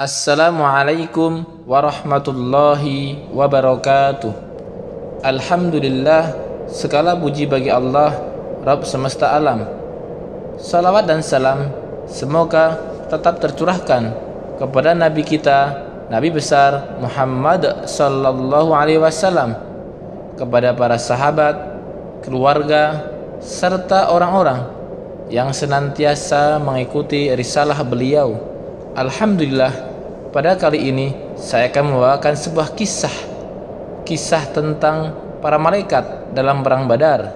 Assalamualaikum warahmatullahi wabarakatuh. Alhamdulillah, segala puji bagi Allah, Rabb semesta alam. Salawat dan salam semoga tetap tercurahkan kepada Nabi kita, Nabi besar Muhammad sallallahu alaihi wasallam, kepada para sahabat, keluarga, serta orang-orang yang senantiasa mengikuti risalah beliau. Alhamdulillah, pada kali ini saya akan membawakan sebuah kisah Kisah tentang para malaikat dalam perang badar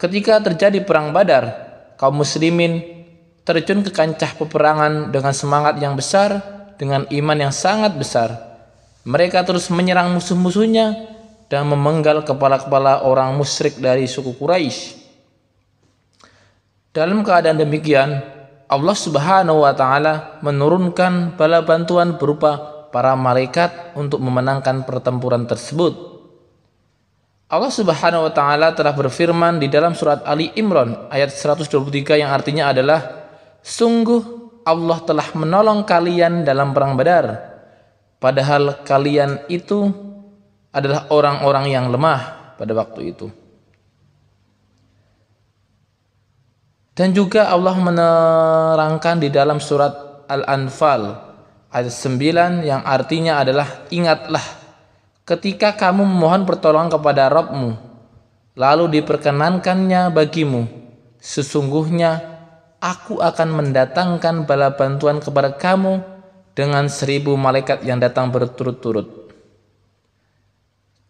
Ketika terjadi perang badar Kaum muslimin terjun ke kancah peperangan dengan semangat yang besar Dengan iman yang sangat besar Mereka terus menyerang musuh-musuhnya dan memenggal kepala-kepala orang musyrik dari suku Quraisy. Dalam keadaan demikian, Allah Subhanahu wa taala menurunkan bala bantuan berupa para malaikat untuk memenangkan pertempuran tersebut. Allah Subhanahu wa taala telah berfirman di dalam surat Ali Imran ayat 123 yang artinya adalah sungguh Allah telah menolong kalian dalam perang Badar padahal kalian itu adalah orang-orang yang lemah pada waktu itu. Dan juga Allah menerangkan di dalam surat Al-Anfal ayat 9 yang artinya adalah ingatlah ketika kamu memohon pertolongan kepada Rabbmu lalu diperkenankannya bagimu sesungguhnya aku akan mendatangkan bala bantuan kepada kamu dengan seribu malaikat yang datang berturut-turut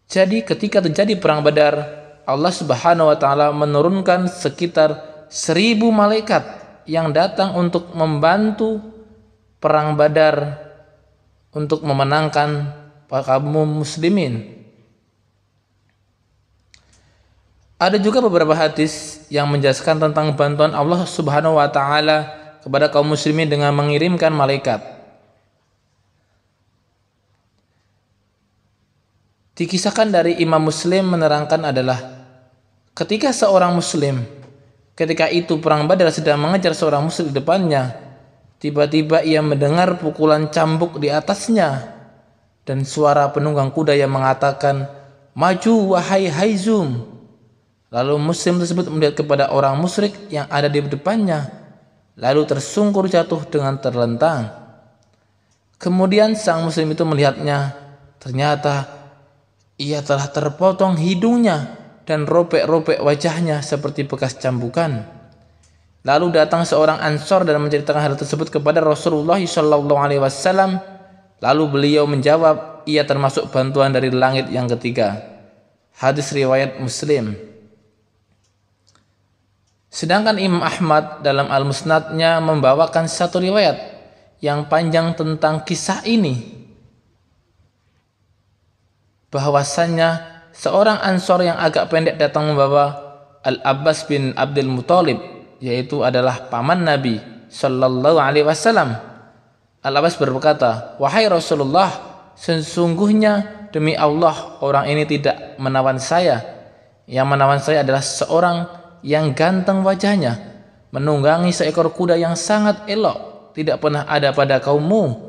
jadi ketika terjadi perang badar Allah subhanahu wa ta'ala menurunkan sekitar seribu malaikat yang datang untuk membantu perang badar untuk memenangkan kaum muslimin. Ada juga beberapa hadis yang menjelaskan tentang bantuan Allah Subhanahu wa taala kepada kaum muslimin dengan mengirimkan malaikat. Dikisahkan dari Imam Muslim menerangkan adalah ketika seorang muslim Ketika itu perang Badar sedang mengejar seorang musuh di depannya. Tiba-tiba ia mendengar pukulan cambuk di atasnya dan suara penunggang kuda yang mengatakan, "Maju wahai Haizum." Lalu muslim tersebut melihat kepada orang musyrik yang ada di depannya, lalu tersungkur jatuh dengan terlentang. Kemudian sang muslim itu melihatnya, ternyata ia telah terpotong hidungnya dan robek-robek wajahnya seperti bekas cambukan. Lalu datang seorang ansor dan menceritakan hal tersebut kepada Rasulullah Shallallahu Alaihi Wasallam. Lalu beliau menjawab, ia termasuk bantuan dari langit yang ketiga. Hadis riwayat Muslim. Sedangkan Imam Ahmad dalam Al-Musnadnya membawakan satu riwayat yang panjang tentang kisah ini. Bahwasannya seorang Ansor yang agak pendek datang membawa Al-Abbas bin Abdul Muthalib yaitu adalah paman Nabi Shallallahu alaihi wasallam. Al-Abbas berkata, "Wahai Rasulullah, sesungguhnya demi Allah orang ini tidak menawan saya. Yang menawan saya adalah seorang yang ganteng wajahnya, menunggangi seekor kuda yang sangat elok, tidak pernah ada pada kaummu."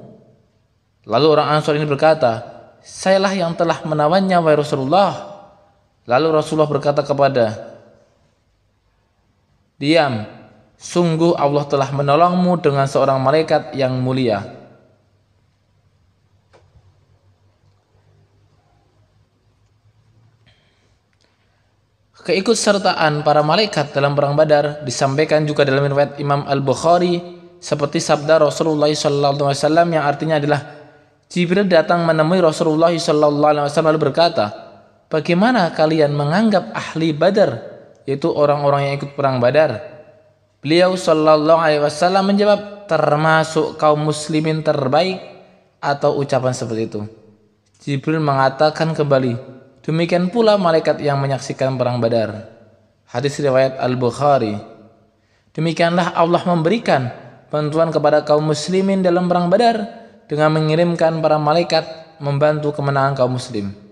Lalu orang Ansor ini berkata, sayalah yang telah menawannya wahai Rasulullah. Lalu Rasulullah berkata kepada Diam, sungguh Allah telah menolongmu dengan seorang malaikat yang mulia. Keikutsertaan para malaikat dalam perang Badar disampaikan juga dalam riwayat Imam Al-Bukhari seperti sabda Rasulullah SAW yang artinya adalah Jibril datang menemui Rasulullah Shallallahu Alaihi Wasallam lalu berkata, bagaimana kalian menganggap ahli Badar, yaitu orang-orang yang ikut perang Badar? Beliau Shallallahu Alaihi Wasallam menjawab, termasuk kaum muslimin terbaik atau ucapan seperti itu. Jibril mengatakan kembali, demikian pula malaikat yang menyaksikan perang Badar. Hadis riwayat Al Bukhari. Demikianlah Allah memberikan bantuan kepada kaum muslimin dalam perang Badar dengan mengirimkan para malaikat membantu kemenangan kaum muslim.